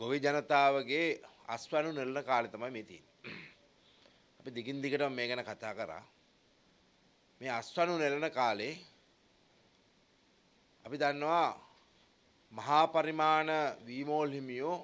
ගොවි ජනතාවගේ අස්වනු නෙල්ලන කාලේ තමයි මේ තියෙන්නේ. අපි දිගින් දිගටම මේ ගැන කතා කරා. මේ අස්වනු නෙල්ලන කාලේ අපි දන්නවා මහා පරිමාණ වීමෝල් හිමියෝ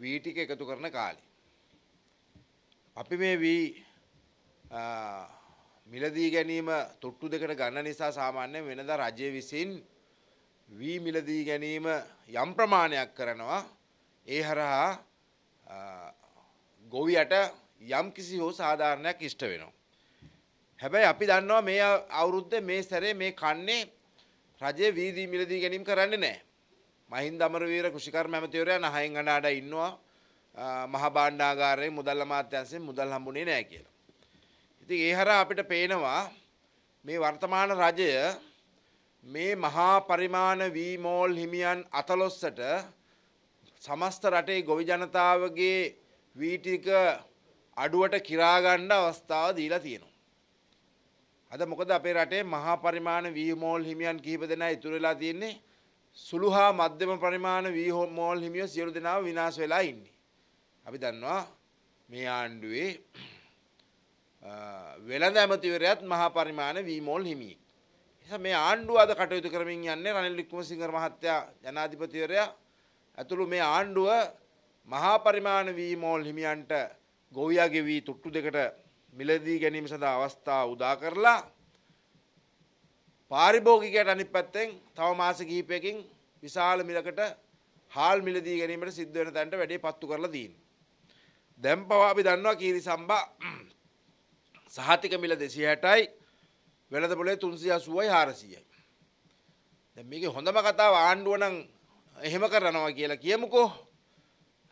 වී ටික එකතු කරන කාලේ. අපි මේ වී මිලදී ගැනීම තුට්ටු දෙකට ගන්න නිසා සාමාන්‍යයෙන් වෙනදා රජය විසින් වී මිලදී ගැනීම යම් ප්‍රමාණයක් කරනවා ඒ හරහා ගොවියට යම් කිසි හෝ සාධාරණයක් ඉෂ්ට වෙනවා. හැබැයි අපි දන්නවා මේ අවුරුද්ද මේ සැරේ මේ කන්නේ රජයේ වීදී මිලදී ගැනීම කරන්නේ නැහැ. මහින්ද අමරවීර කෘෂිකර්ම ඇමතිවරයා නහයෙන් අඬ අඬ ඉන්නවා මහ භාණ්ඩාගාරයේ මුදල් අමාත්‍යාංශයෙන් මුදල් හම්බුනේ නැහැ කියලා. ඉතින් ඒ හරහා අපිට පේනවා මේ වර්තමාන රජය මේ මහා පරිමාණ වී මෝල් හිමියන් අතලොස්සට සමස්ත රටේ ගොවි ජනතාවගේ වීටික අඩුවට කිරාගණ්ඩ අවස්ථාව දීලා තියෙනවා. අද මොකද අපේ රටේ මහා පරිමාණ වීමෝල් හිමියන් කිහිප දෙනා ඉතුරු වෙලා තියෙන්නේ සුළු හා මධ්‍යම පරිමාණ වීමෝල් හිමියෝ සියලු දෙනාම විනාශ වෙලා ඉන්නේ. අපි දන්නවා මේ ආණ්ඩුවේ වෙළඳ ඇමතිවරයාත් මහා පරිමාණ වීමෝල් හිමියෙක්. එනිසා මේ ආණ්ඩුව අද කටයුතු කරමින් යන්නේ රනිල් වික්‍රමසිංහ මහත්තයා ජනාධිපතිවරයා ඇතුළු මේ ආණ්ඩුව මහා පරිමාණ වී මෝල් හිමියන්ට ගොවියාගේ වී තුට්ටු දෙකට මිලදී ගැනීම සඳහා අවස්ථා උදා කරලා පාරිභෝගිකයට අනිත් පැත්තෙන් තව මාස කිහිපයකින් විශාල මිලකට හාල් මිලදී ගැනීමට සිද්ධ වෙන තැනට වැඩේ පත්තු කරලා තියෙනවා. දැන් පවා අපි දන්නවා කීරි සම්බා සහතික මිල 260යි වෙළඳපොලේ 380යි 400යි. දැන් මේකේ හොඳම කතාව ආණ්ඩුව නම් එහෙම කරනවා කියලා කියමුකෝ.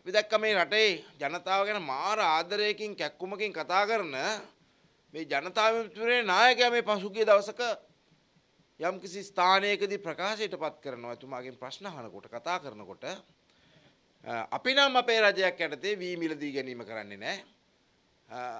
අපි දැක්ක මේ රටේ ජනතාව ගැන මාර ආදරයකින් කැක්කුමකින් කතා කරන මේ ජනතාව මිතුරේ නායකයා මේ පසුගිය දවසක යම්කිසි ස්ථානයකදී ප්‍රකාශයටපත් කරනවා එතුමාගෙන් ප්‍රශ්න අහනකොට කතා කරනකොට අපි නම් අපේ රජයක් යටතේ වී මිලදී ගැනීම කරන්නේ නැහැ.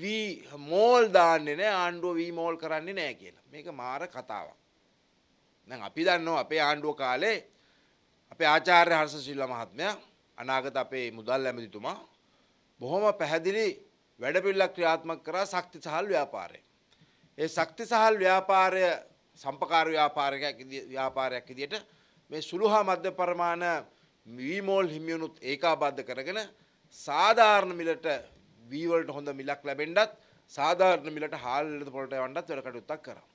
වී මෝල් දාන්නේ නැහැ ආණ්ඩුව වී මෝල් කරන්නේ නැහැ කියලා. මේක මාර කතාවක්. දැන් අපි දන්නවා අපේ ආණ්ඩුව කාලේ අපේ ආචාර්ය හර්ෂ ශිල්ල මහත්මයා අනාගත අපේ මුදල් ඇමතිතුමා බොහොම පැහැදිලි වැඩපිළිවෙලක් ක්‍රියාත්මක කරා ශක්ති සහල් ව්‍යාපාරය. ඒ ශක්ති සහල් ව්‍යාපාරය සම්පකාර ව්‍යාපාරයක් ව්‍යාපාරයක් විදිහට මේ සුළුහා මධ්‍ය ප්‍රමාණ වීමෝල් හිමියුනුත් ඒකාබද්ධ කරගෙන සාධාරණ මිලට වී වලට හොඳ මිලක් ලැබෙන්නත් සාධාරණ මිලට හාල් වලට පොලට යවන්නත් වැඩ කටයුත්තක් කරා.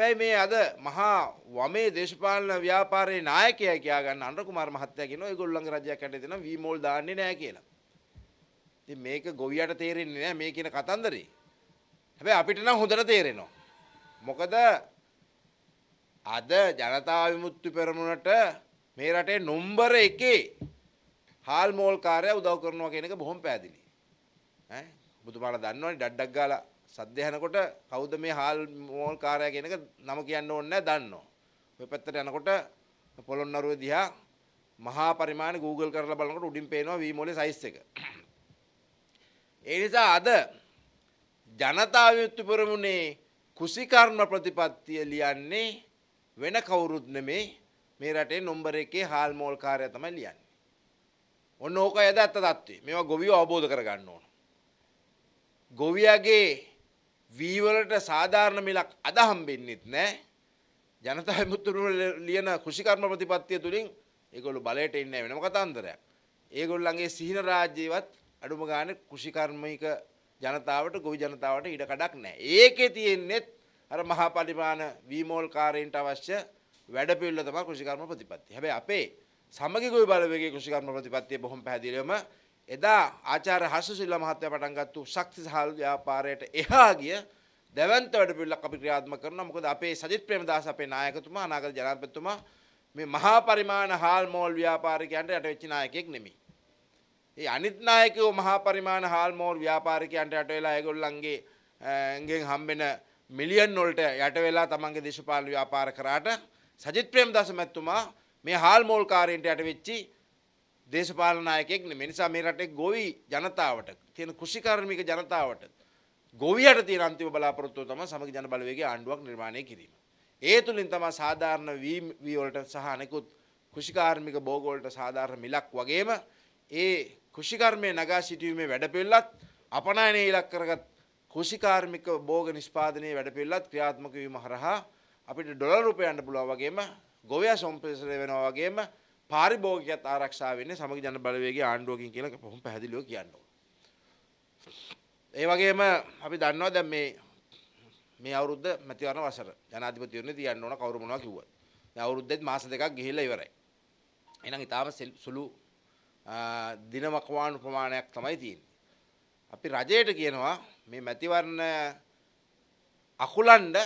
හැබැයි මේ අද මහා වමේ දේශපාලන ව්‍යාපාරයේ නායකයා කියා ගන්න අනුරකුමාර මහත්තයා කියනවා ඒගොල්ලන්ගේ රජයක් හැටියට දෙනවා වී මෝල් දාන්නේ නැහැ කියලා. ඉතින් මේක ගොවියට තේරෙන්නේ නැහැ මේ කියන කතන්දරේ. හැබැයි අපිට නම් හොඳට තේරෙනවා. මොකද අද ජනතා විමුක්ති පෙරමුණට මේ රටේ නොම්බර 1 හාල් මෝල් කාර්යය උදව් කරනවා කියන එක බොහොම පැහැදිලි. ඈ ඔබතුමාලා දන්නවනේ ඩඩඩක් ගාලා සද්ද යනකොට කවුද මේ හාල් මෝල් කාර්යය කියන එක නම කියන්න ඕනේ නැහැ දන්නවා. ඔය පැත්තට යනකොට පොළොන්නරුව දිහා මහා පරිමාණ Google කරලා බලනකොට උඩින් පේනවා V මෝලේ size එක. ඒ නිසා අද ජනතා විමුක්ති පෙරමුණේ කුසිකර්ම ප්‍රතිපත්තිය ලියන්නේ වෙන කවුරුත් නෙමේ මේ රටේ නොම්බර එකේ හාල් මෝල් කාර්යය තමයි ලියන්නේ. ඔන්න ඕක යද ඇත්ත தત્ත්වය. මේවා ගොවියෝ අවබෝධ කරගන්න ඕන. ගොවියාගේ වී වලට සාධාරණ මිලක් අද හම්බෙන්නෙත් නැහැ. ජනතා විමුක්ති ලියන කුෂිකර්ම ප්‍රතිපත්තිය තුලින් ඒගොල්ලෝ බලයට එන්නේ වෙනම කතාන්දරයක්. ඒගොල්ලන්ගේ සිහින රාජ්‍යවත් අඩුම ගානේ කුෂිකර්මික ජනතාවට ගොවි ජනතාවට ඉඩ කඩක් නැහැ. ඒකේ තියෙන්නේ අර මහා පරිමාණ වීමෝල්කාරයින්ට අවශ්‍ය වැඩපිළිවෙල තමයි කුෂිකර්ම ප්‍රතිපත්තිය. හැබැයි අපේ සමගි ගොවි බලවේගයේ කුෂිකර්ම ප්‍රතිපත්තිය බොහොම පැහැදිලිවම එදා ආචාර්ය හසසිල්ල මහත්තයා පටන් ගත්තු ශක්ති සහල් ව්‍යාපාරයට එහා ගිය දැවන්ත වැඩපිළිවෙලක් අපි ක්‍රියාත්මක කරනවා. මොකද අපේ සජිත් ප්‍රේමදාස අපේ නායකතුමා අනාගත ජනාධිපතිතුමා මේ මහා පරිමාණ හාල් මෝල් ව්‍යාපාරිකයන්ට යට වෙච්ච නායකයෙක් නෙමෙයි. ඒ අනිත් නායකයෝ මහා පරිමාණ හාල් මෝල් ව්‍යාපාරිකයන්ට යට වෙලා ඒගොල්ලන්ගේ ගෙන් හම්බෙන මිලියන් වලට යට වෙලා තමන්ගේ දේශපාලන ව්‍යාපාර කරාට සජිත් ප්‍රේමදාස මැතිතුමා මේ හාල් මෝල් කාර්යයන්ට යට වෙච්චි දේශපාලන නායකයෙක් නෙමෙයි. නිසා මේ රටේ ගොවි ජනතාවට තියෙන කෘෂිකර්මික ජනතාවට ගොවියට තියෙන අන්තිම බලාපොරොත්තුව තමයි සමගි ජන බලවේගයේ ආණ්ඩුවක් නිර්මාණය කිරීම. ඒ තුලින් තමයි සාධාරණ වී වලට සහ අනෙකුත් කෘෂිකාර්මික භෝග වලට සාධාරණ මිලක් වගේම ඒ කෘෂිකර්මයේ නගා සිටීමේ වැඩපිළිවෙලත් අපනයනය ඉලක්ක කරගත් කෘෂිකාර්මික භෝග නිෂ්පාදනයේ වැඩපිළිවෙලත් ක්‍රියාත්මක වීම හරහා අපිට ඩොලර් රුපියල් යන්න පුළුවන් වගේම ගොවියා සම්ප්‍රේෂණය වෙනවා වගේම පාරිභෝගිකයත් ආරක්ෂා වෙන්නේ සමග ජන බලවේගයේ ආණ්ඩුවකින් කියලා කොහොම පැහැදිලිව කියන්න ඕන. ඒ වගේම අපි දන්නවා දැන් මේ මේ අවුරුද්ද මැතිවරණ වසර ජනාධිපතිවරණේ තියන්න ඕන කවුරු මොනවා කිව්වත්. දැන් අවුරුද්දෙත් මාස දෙකක් ගිහිල්ලා ඉවරයි. එහෙනම් ඊටාම සුළු දිනමකවාණු ප්‍රමාණයක් තමයි තියෙන්නේ. අපි රජයට කියනවා මේ මැතිවරණ අකුලන්ඩ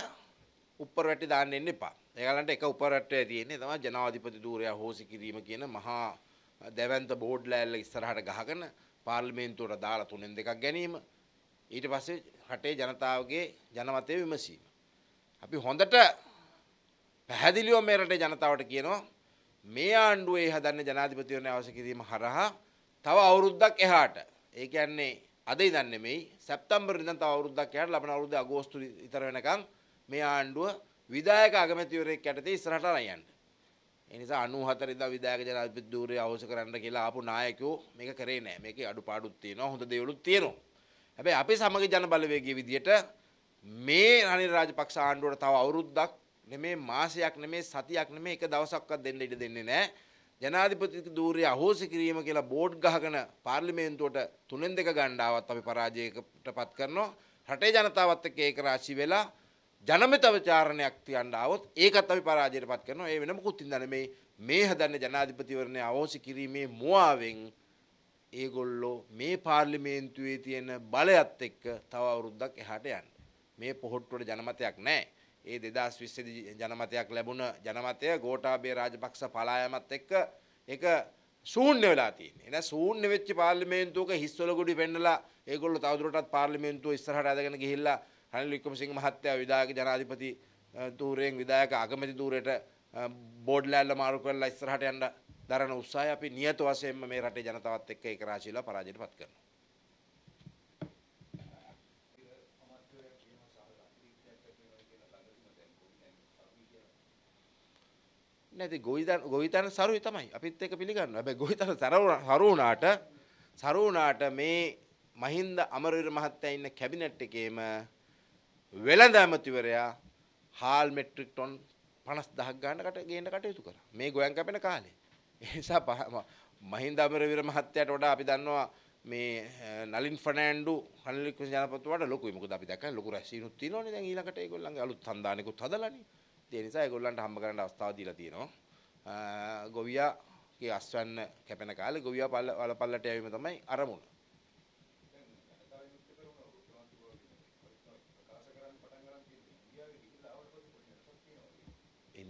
උප්පර වැටි දාන්න එන්න එපා. ඒගලන්ට එක උපරට්ටය තියෙන්නේ තමයි ජනාධිපති ධූරය හෝසි කිරීම කියන මහා දැවන්ත බෝඩ් ලෑල්ල ඉස්සරහට ගහගෙන පාර්ලිමේන්තුවට දාලා තුනෙන් දෙකක් ගැනීම ඊට පස්සේ රටේ ජනතාවගේ ජනමතය විමසීම. අපි හොඳට පැහැදිලිව මේ රටේ ජනතාවට කියනවා මේ ආණ්ඩුවේ හදන්න ජනාධිපතිවරණ අවශ්‍ය කිරීම හරහා තව අවුරුද්දක් එහාට. ඒ කියන්නේ අද ඉඳන් නෙමෙයි සැප්තැම්බර් ඉඳන් තව අවුරුද්දක් එහාට ලබන අවුරුද්ද අගෝස්තු විතර වෙනකන් මේ ආණ්ඩුව විදායක අගමැතිවරයෙක් යටතේ ඉස්සරහට අරන් යන්න. ඒ නිසා 94 ඉඳන් විදායක ජනාධිපති ධූරය අවශ්‍ය කරන්න කියලා ආපු නායකයෝ මේක කරේ නෑ. මේකේ අඩුපාඩුත් තියෙනවා, හොඳ දේවලුත් තියෙනවා. හැබැයි අපි සමග ජන බලවේගයේ විදියට මේ රනිල් රාජපක්ෂ ආණ්ඩුවට තව අවුරුද්දක් නෙමේ මාසයක් නෙමේ සතියක් නෙමේ එක දවසක්වත් දෙන්න ඉඩ දෙන්නේ නෑ. ජනාධිපති ධූරය අහෝසි කිරීම කියලා බෝඩ් ගහගෙන පාර්ලිමේන්තුවට තුනෙන් දෙක ගණ්ඩාවත් අපි පරාජයකට පත් කරනවා. රටේ ජනතාවත් එක්ක ඒකරාශී වෙලා ජනමතව චාරණයක් තියන්න આવොත් ඒකත් අපි පරාජයට පත් කරනවා ඒ වෙන මොකුත් ඉඳන මේ මේ හදන්න ජනාධිපතිවරණය අවෝසි කිරීමේ මුවාවෙන් ඒගොල්ලෝ මේ පාර්ලිමේන්තුවේ තියෙන බලයත් එක්ක තව අවුරුද්දක් එහාට යන්න මේ පොහොට්ටුවට ජනමතයක් නැහැ ඒ 2020 ජනමතයක් ලැබුණ ජනමතය ගෝඨාභය රාජපක්ෂ පලායමත් එක්ක ඒක ශූන්‍ය වෙලා තියෙන්නේ. එහෙනම් ශූන්‍ය වෙච්ච පාර්ලිමේන්තුවක හිස්වල ගොඩි වෙන්නලා ඒගොල්ලෝ තවදුරටත් පාර්ලිමේන්තුව ඉස්සරහට අදගෙන ගිහිල්ලා රනිල් වික්‍රමසිංහ මහත්තයා විධායක ජනාධිපති ධූරයෙන් විධායක අගමැති ධූරයට බෝඩ් ලෑල්ල මාරු කරලා ඉස්සරහට යන්න දරන උත්සාහය අපි නියත වශයෙන්ම මේ රටේ ජනතාවත් එක්ක ඒක රාශියලා පරාජයට පත් කරනවා. නැති ගොවිතැන ගොවිතැන සරුයි තමයි අපිත් එක පිළිගන්න හැබැයි ගොවිතැන සරුණාට සරුණාට මේ මහින්ද අමරවීර මහත්තයා ඉන්න කැබිනට් එකේම වෙළඳ ඇමතිවරයා හාල් මෙට්‍රික් ටොන් 50000ක් ගන්නකට ගේන්න කටයුතු කරා. මේ ගොයන් කැපෙන කාලේ. ඒ නිසා මහින්ද අමරවීර මහත්තයාට වඩා අපි දන්නවා මේ නලින් ෆර්නෑන්ඩු හනලික් ජනපතුමාට ලොකුයි. මොකද අපි දැක්කා ලොකු රැස්වීමක් තියෙනවනේ. දැන් ඊළඟට ඒගොල්ලන්ගේ අලුත් සම්දානෙකුත් හදලානේ. ඒ නිසා ඒගොල්ලන්ට හම්බ කරන්න අවස්ථාව දීලා තියෙනවා. ගොවියාගේ අස්වැන්න කැපෙන කාලේ ගොවියා පල්ල පල්ලට යවීම තමයි අරමුණ.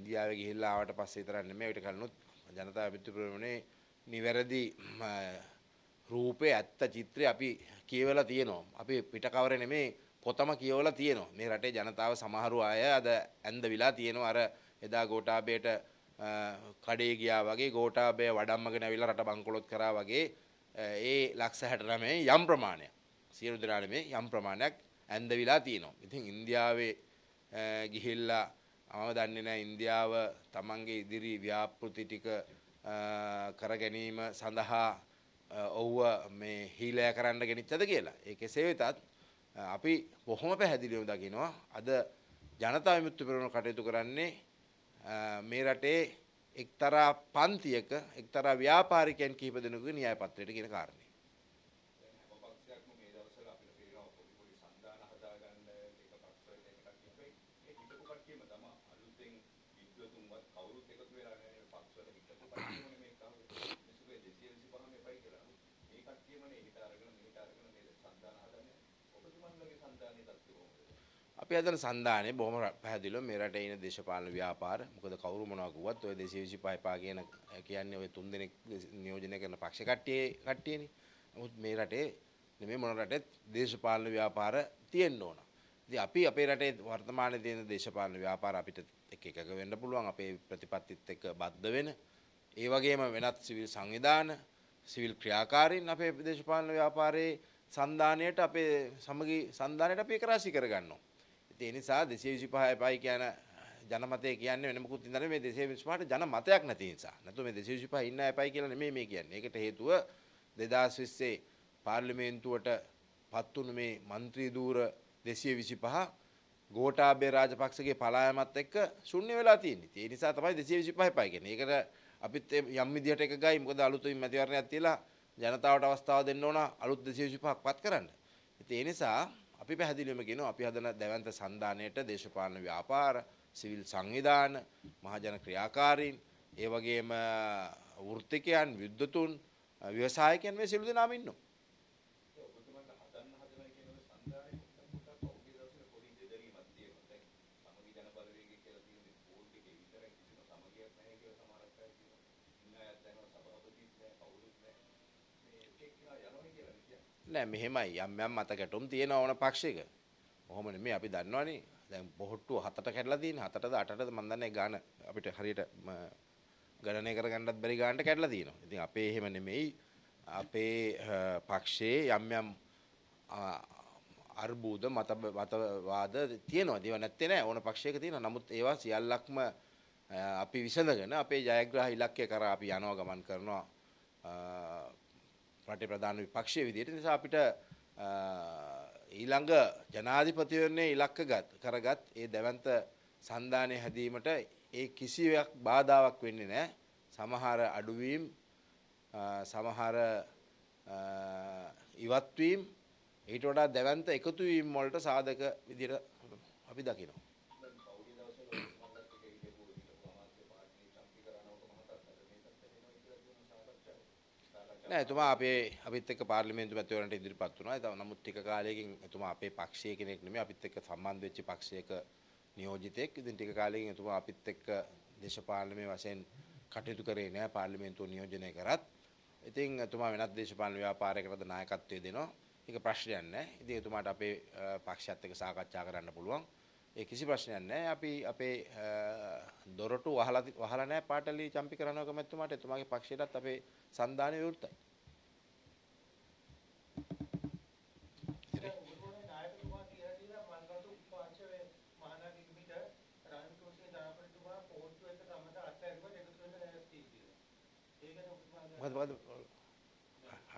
ඉන්දියාවේ ගිහිල්ලා ආවට පස්සේ විතරක් නෙමෙයි ඊට කලිනුත් ජනතා විමුක්ති පෙරමුණේ නිවැරදි රූපේ ඇත්ත චිත්‍රය අපි කියවලා තියෙනවා. අපි පිටකවර නෙමේ පොතම කියවලා තියෙනවා. මේ රටේ ජනතාව සමහරු අය අද ඇඳවිලා තියෙනවා අර එදා ගෝඨාභයට කඩේ ගියා වගේ ගෝඨාභය වඩම්මගෙන ඇවිල්ලා රට බංකොලොත් කරා වගේ ඒ ලක්ෂ 69 යම් ප්‍රමාණයක් සියලු දෙනා නෙමේ යම් ප්‍රමාණයක් ඇඳවිලා තියෙනවා. ඉතින් ඉන්දියාවේ ගිහිල්ලා මම දන්නේ නැහැ ඉන්දියාව තමන්ගේ ඉදිරි ව්‍යාපෘති ටික කර ගැනීම සඳහා ඔව්ව මේ හීලෑ කරන්න ගෙනිච්චද කියලා. ඒ කෙසේ වෙතත් අපි බොහොම පැහැදිලිවම දකිනවා අද ජනතා විමුක්ති පෙරමුණ කටයුතු කරන්නේ මේ රටේ එක්තරා පන්තියක එක්තරා ව්‍යාපාරිකයන් කිහිප දෙනෙකුගේ න්‍යාය පත්‍රයට කියන කාරණේ. අපි හදන සන්ධානයේ බොහොම පැහැදිලිව මේ රටේ ඉන දේශපාලන ව්‍යාපාර මොකද කවුරු මොනවා කිව්වත් ඔය 225 පා කියන කියන්නේ ඔය තුන් දෙනෙක් නියෝජනය කරන පක්ෂ කට්ටියේ කට්ටියනේ. නමුත් මේ රටේ නෙමෙයි මොන රටෙත් දේශපාලන ව්‍යාපාර තියෙන්න ඕන. ඉතින් අපි අපේ රටේ වර්තමානයේ තියෙන දේශපාලන ව්‍යාපාර අපිට එක එකක වෙන්න පුළුවන් අපේ ප්‍රතිපත්තිත් එක්ක බද්ධ වෙන ඒ වගේම වෙනත් සිවිල් සංවිධාන සිවිල් ක්‍රියාකාරීන් අපේ දේශපාලන ව්‍යාපාරයේ සන්ධානයට අපේ සමගි සන්ධානයට අපි එක රාශී කරගන්නවා. ඉතින් ඒ නිසා 225 පයි කියන ජනමතය කියන්නේ වෙන මොකුත් ඉඳලා මේ 225ට ජනමතයක් නැති නිසා. නැතු මේ 225 ඉන්න අයපයි කියලා නෙමෙයි මේ කියන්නේ. ඒකට හේතුව 2020 පාර්ලිමේන්තුවට පත්තුණු මේ മന്ത്രി ධූර දෙසිය විසි පහ ගෝටාබේ රාජපක්ෂගේ පලායමත් එක්ක ශුන්‍ය වෙලා තියෙන්නේ. ඒ නිසා තමයි 225 පයි කියන්නේ. ඒකට අපිත් යම් විදියට එක ගයි මොකද අලුතින් මැතිවරණයක් තියලා ජනතාවට අවස්ථාව දෙන්න ඕන අලුත් 225ක්වත් කරන්න. ඉතින් ඒ නිසා අපි පැහැදිලිවම කියනවා අපි හදන දැවැන්ත සන්දානයේට දේශපාලන ව්‍යාපාර, සිවිල් සංවිධාන, මහජන ක්‍රියාකාරීන්, ඒ වගේම වෘත්තිකයන්, විද්වතුන්, ව්‍යවසායකයන් මේ සියලු දෙනාම ඉන්නවා. නෑ මෙහෙමයි යම් යම් මතකැටුම් තියෙන ඕන පක්ෂයක. ඔහොම නෙමෙයි අපි දන්නවනේ. දැන් පොහට්ටුව හතට කැඩලා තියෙන්නේ. හතටද අටටද මන් දන්නේ ගාන අපිට හරියට ගණනය කරගන්නත් බැරි ගානට කැඩලා තියෙනවා. ඉතින් අපේ එහෙම නෙමෙයි. අපේ පක්ෂයේ යම් යම් අර්බුද මත මතවාද තියෙනවා. ඒවා නැත්තේ නෑ. ඕන පක්ෂයක තියෙනවා. නමුත් ඒවා සියල්ලක්ම අපි විසඳගෙන අපේ ජයග්‍රහ ඉලක්කය කරා අපි යනවා ගමන් කරනවා. රටේ ප්‍රධාන විපක්ෂයේ විදිහට නිසා අපිට ඊළඟ ජනාධිපතිවරණය ඉලක්කගත් කරගත් ඒ දැවන්ත සන්ධානය හැදීමට ඒ කිසිවක් බාධාවක් වෙන්නේ නැහැ. සමහර අඩුවීම් සමහර ඉවත්වීම් ඊට වඩා දැවන්ත එකතුවීම් වලට සාධක විදිහට අපි දකිනවා. නෑ එතුමා අපේ අපිත් එක්ක පාර්ලිමේන්තු මැතිවරණයට ඉදිරිපත් වුණා. ඒක නමුත් ටික කාලයකින් එතුමා අපේ පක්ෂයේ කෙනෙක් නෙමෙයි අපිත් එක්ක සම්බන්ධ වෙච්ච පක්ෂයක නියෝජිතයෙක්. ඉතින් ටික කාලයකින් එතුමා අපිත් එක්ක දේශපාලනමය වශයෙන් කටයුතු කරේ නෑ පාර්ලිමේන්තුව නියෝජනය කරත්. ඉතින් එතුමා වෙනත් දේශපාලන ව්‍යාපාරයකටද නායකත්වය දෙනවා. ඒක ප්‍රශ්නයක් නෑ. ඉතින් එතුමාට අපේ පක්ෂයත් එක්ක සාකච්ඡා කරන්න පුළුවන්. ඒ කිසි ප්‍රශ්නයක් නැහැ. අපි අපේ දොරටු වහලා වහලා නැහැ පාටලි චම්පිකරණව කැමැතුමාට එතුමාගේ පක්ෂයටත් අපේ සන්දානය විවෘතයි. මොකද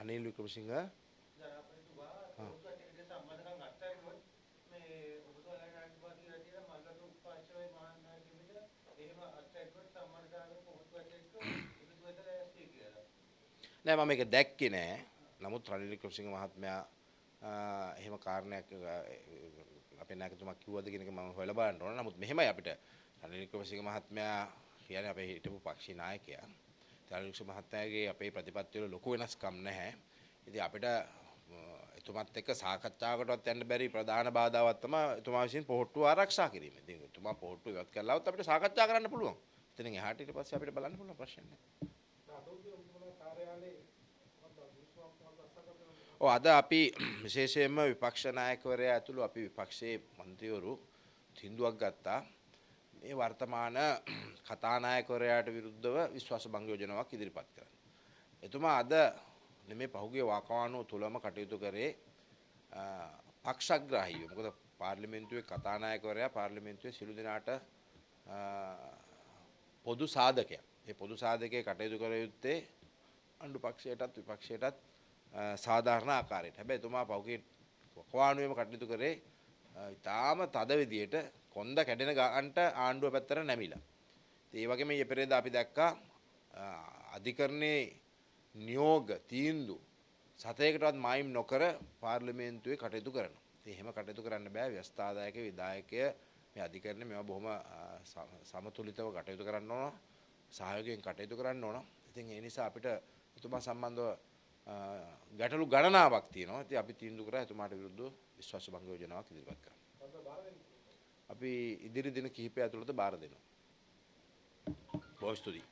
අනිල් වික්‍රමසිංහ නෑ මම මේක දැක්කේ නෑ. නමුත් රනිල් වික්‍රමසිංහ මහත්මයා එහෙම කාරණයක් අපේ නායකතුමා කිව්වද කියන එක මම හොයලා බලන්න ඕන. නමුත් මෙහෙමයි අපිට රනිල් වික්‍රමසිංහ මහත්මයා කියන්නේ අපේ හිටපු පක්ෂී නායකයා. රනිල් වික්‍රමසිංහ මහත්මයාගේ අපේ ප්‍රතිපත්ති වල ලොකු වෙනස්කම් නැහැ. ඉතින් අපිට එතුමත් එක්ක සාකච්ඡාවකටවත් යන්න බැරි ප්‍රධාන බාධාවක් තමයි එතුමා විසින් පොහොට්ටුව ආරක්ෂා කිරීම. ඉතින් එතුමා පොහොට්ටුව ඉවත් කරලා આવත් අපිට සාකච්ඡා කරන්න පුළුවන්. එතනින් එහාට ඊට පස්සේ අපිට බලන්න පුළුවන් ප්‍රශ්න නැහැ. ඔව් අද අපි විශේෂයෙන්ම විපක්ෂ නායකවරයා ඇතුළු අපි විපක්ෂයේ മന്ത്രിවරු තින්දුවක් ගත්තා. මේ වර්තමාන කතානායකවරයාට විරුද්ධව විශ්වාස භංග යෝජනාවක් ඉදිරිපත් කරන්න. එතුමා අද නෙමේ පහුගිය වාකවානුව තුලම කටයුතු කරේ පක්ෂග්‍රාහීව. මොකද පාර්ලිමේන්තුවේ කතානායකවරයා පාර්ලිමේන්තුවේ සිළු දිනාට පොදු සාධකයක්. මේ පොදු සාධකයේ කටයුතු කර යුත්තේ අණ්ඩු පක්ෂයටත් විපක්ෂයටත් සාධාරණ ආකාරයට. හැබැයි එතුමා පෞගේ කොකවානුවේම කටයුතු කරේ ඉතාම තද විදියට කොන්ද කැඩෙන ගාන්ට ආණ්ඩුව පැත්තට නැමිලා. ඒ වගේම ඊයේ පෙරේදා අපි දැක්කා අධිකරණයේ නියෝග තීන්දුව සතයකටවත් මායිම් නොකර පාර්ලිමේන්තුවේ කටයුතු කරනවා. එහෙම කටයුතු කරන්න බෑ ව්‍යස්ථාදායක විධායකය මේ අධිකරණය මේවා බොහොම සමතුලිතව කටයුතු කරන්න ඕන. සහයෝගයෙන් කටයුතු කරන්න ඕන. ඉතින් ඒ නිසා අපිට එතුමා සම්බන්ධව ගැටලු ගණනාවක් තියෙනවා. ඉතින් අපි තීන්දුව කරා එතුමාට විරුද්ධව විශ්වාස භංග යෝජනාවක් ඉදිරිපත් කරනවා. අපි ඉදිරි දින කිහිපය ඇතුළත බාර දෙනවා. බොහොම ස්තුතියි.